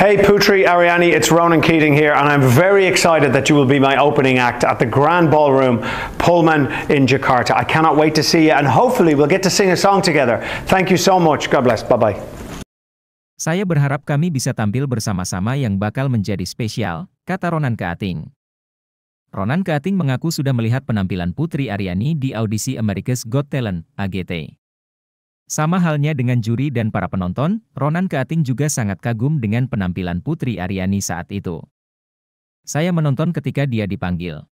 Hey Putri, Ariani, it's Ronan Keating here and I'm very excited that you will be my opening act at the Grand Ballroom Pullman in Jakarta. I cannot wait to see you and hopefully we'll get to sing a song together. Thank you so much. God bless. Bye-bye. Saya berharap kami bisa tampil bersama-sama yang bakal menjadi spesial, kata Ronan Keating. Ronan Keating mengaku sudah melihat penampilan Putri Ariani di audisi America's Got Talent, AGT. Sama halnya dengan juri dan para penonton, Ronan Keating juga sangat kagum dengan penampilan Putri Ariani saat itu. Saya menonton ketika dia dipanggil.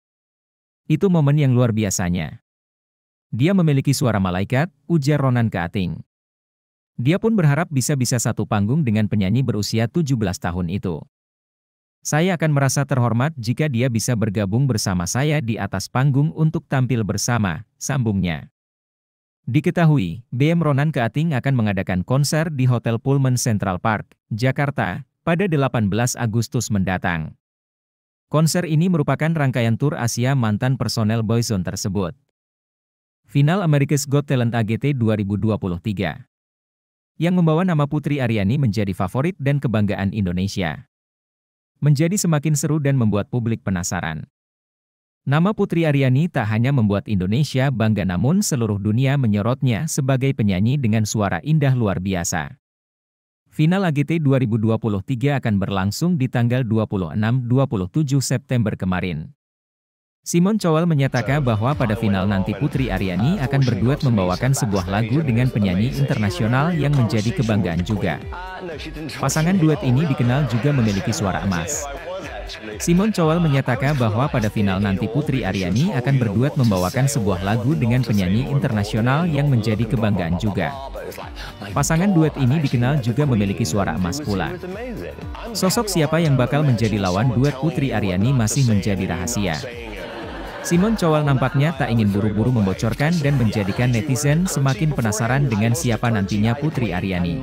Itu momen yang luar biasanya. Dia memiliki suara malaikat, ujar Ronan Keating. Dia pun berharap bisa-bisa satu panggung dengan penyanyi berusia 17 tahun itu. Saya akan merasa terhormat jika dia bisa bergabung bersama saya di atas panggung untuk tampil bersama, sambungnya. Diketahui, BM Ronan Keating akan mengadakan konser di Hotel Pullman Central Park, Jakarta, pada 18 Agustus mendatang. Konser ini merupakan rangkaian tur Asia mantan personel Boyzone tersebut. Final America's Got Talent AGT 2023 yang membawa nama Putri Aryani menjadi favorit dan kebanggaan Indonesia. Menjadi semakin seru dan membuat publik penasaran. Nama Putri Aryani tak hanya membuat Indonesia bangga namun seluruh dunia menyorotnya sebagai penyanyi dengan suara indah luar biasa. Final AGT 2023 akan berlangsung di tanggal 26-27 September kemarin. Simon Cowell menyatakan bahwa pada final nanti Putri Aryani akan berduet membawakan sebuah lagu dengan penyanyi internasional yang menjadi kebanggaan juga. Pasangan duet ini dikenal juga memiliki suara emas. Simon Cowell menyatakan bahwa pada final nanti Putri Aryani akan berduet membawakan sebuah lagu dengan penyanyi internasional yang menjadi kebanggaan juga. Pasangan duet ini dikenal juga memiliki suara emas pula. Sosok siapa yang bakal menjadi lawan duet Putri Aryani masih menjadi rahasia. Simon Cowell nampaknya tak ingin buru-buru membocorkan dan menjadikan netizen semakin penasaran dengan siapa nantinya Putri Aryani.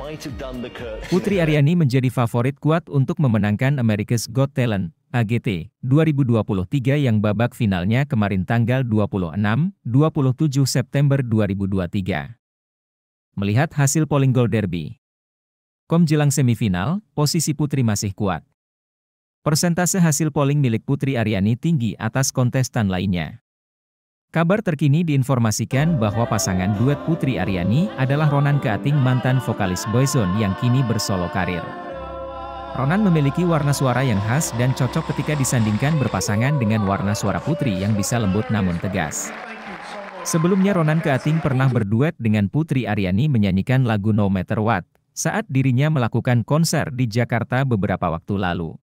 Putri Aryani menjadi favorit kuat untuk memenangkan America's Got Talent. AGT 2023 yang babak finalnya kemarin tanggal 26-27 September 2023. Melihat hasil polling gol derby. Kom jelang semifinal, posisi Putri masih kuat. Persentase hasil polling milik Putri Ariani tinggi atas kontestan lainnya. Kabar terkini diinformasikan bahwa pasangan duet Putri Ariani adalah Ronan Keating mantan vokalis Boyzone yang kini bersolo karir. Ronan memiliki warna suara yang khas dan cocok ketika disandingkan berpasangan dengan warna suara Putri yang bisa lembut namun tegas. Sebelumnya Ronan Keating pernah berduet dengan Putri Aryani menyanyikan lagu No Matter What saat dirinya melakukan konser di Jakarta beberapa waktu lalu.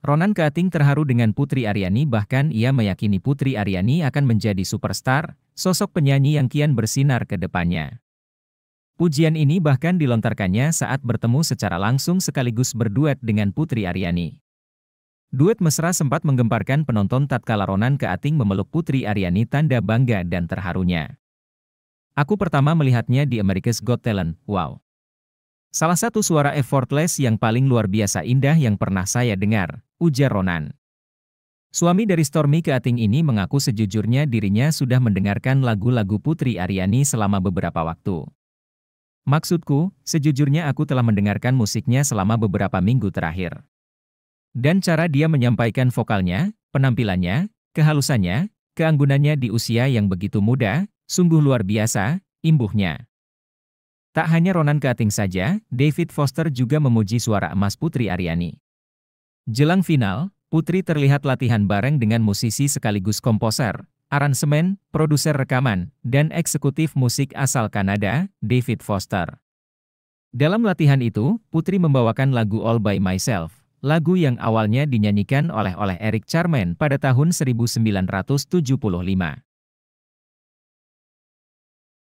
Ronan Keating terharu dengan Putri Aryani bahkan ia meyakini Putri Aryani akan menjadi superstar, sosok penyanyi yang kian bersinar ke depannya. Pujian ini bahkan dilontarkannya saat bertemu secara langsung sekaligus berduet dengan Putri Aryani. Duet mesra sempat menggemparkan penonton tatkala Ronan Keating memeluk Putri Aryani tanda bangga dan terharunya. Aku pertama melihatnya di America's Got Talent, wow. Salah satu suara effortless yang paling luar biasa indah yang pernah saya dengar, ujar Ronan. Suami dari Stormy Keating ini mengaku sejujurnya dirinya sudah mendengarkan lagu-lagu Putri Aryani selama beberapa waktu. Maksudku, sejujurnya aku telah mendengarkan musiknya selama beberapa minggu terakhir. Dan cara dia menyampaikan vokalnya, penampilannya, kehalusannya, keanggunannya di usia yang begitu muda, sungguh luar biasa, imbuhnya. Tak hanya Ronan Keating saja, David Foster juga memuji suara emas Putri Ariani. Jelang final, Putri terlihat latihan bareng dengan musisi sekaligus komposer, aransemen, produser rekaman, dan eksekutif musik asal Kanada, David Foster. Dalam latihan itu, Putri membawakan lagu All By Myself, lagu yang awalnya dinyanyikan oleh oleh Eric Charman pada tahun 1975.